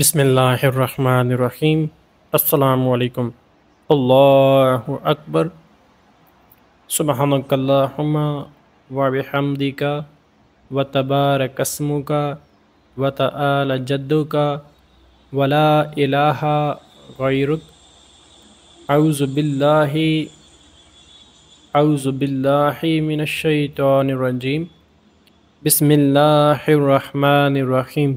بسم اللہ الرحمن الرحیم السلام علیکم اللہ اکبر سبحانک اللہم و بحمدک و تبارک و وطل جدوک ولا اعوذ باللہ اعوذ عوض من الشیطان الرجیم بسم اللہ الرحمن الرحیم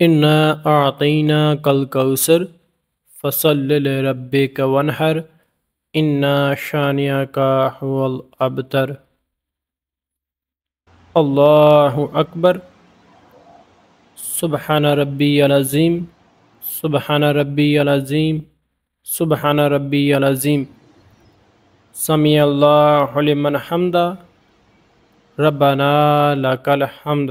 کل کوثر فصل رب کا ونہر ان شانیہ کا ابتر اللہ اکبر سبحانہ ربی العظیم سبحانہ ربی العظیم سبحنہ ربی العظیم سمیع اللہ لمن حمدہ ربنا نالکل حمد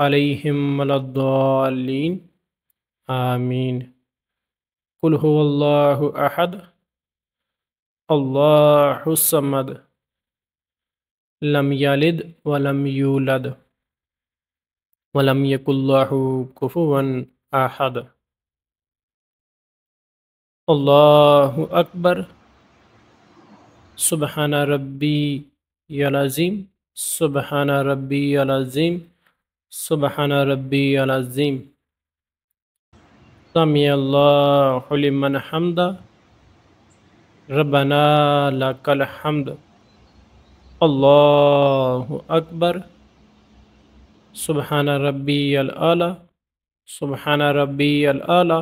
عليهم ولا الضالين آمين قل هو الله أحد الله الصمد لم يلد ولم يولد ولم يكن الله كفوا أحد الله أكبر سبحان ربي العظيم سبحان ربي العظيم سبحان ربي العظيم سمع الله لمن حمد ربنا لك الحمد الله أكبر سبحان ربي الأعلى سبحان ربي الأعلى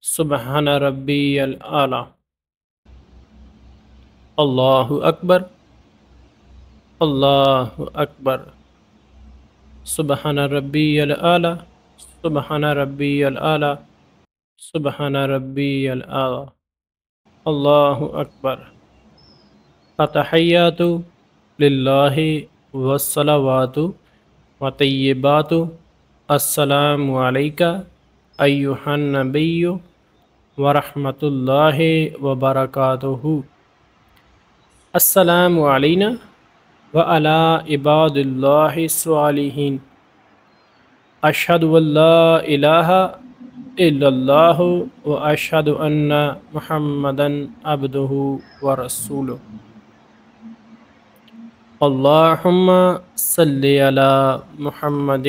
سبحان ربي الأعلى الله أكبر الله أكبر سبحان ربي الأعلى سبحان ربي الأعلى سبحان ربي الأعلى الله أكبر التحيات لله والصلوات وطيبات السلام عليك أيها النبي ورحمة الله وبركاته السلام علينا و الب اللّ اشد و اشد محمدن ابد و رسول اللّہ صلی اللہ محمد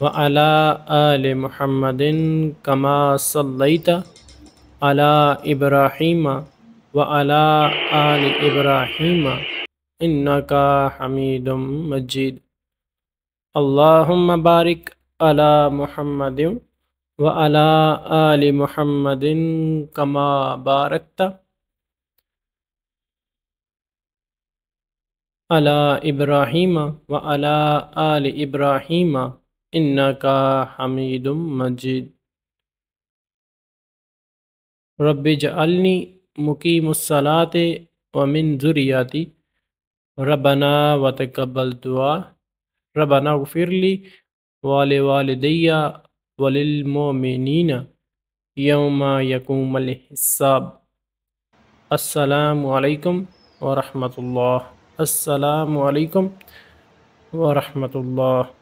و المحمدن کما صلی اللہ ابراہیمہ ولا علبراہیمہ انکا حمید مجید اللہم بارک علی محمد و علی آل محمد کما بارکتا علی ابراہیم و علی آل ابراہیم انکا حمید مجید رب جعلنی مقیم الصلاة ومن ذریاتی ربنا وتقبل دعا ربنا اغفر لی نعفلی والدیا ولیموم نینا یوم یقوم السلام علیکم و اللہ السلام علیکم و اللہ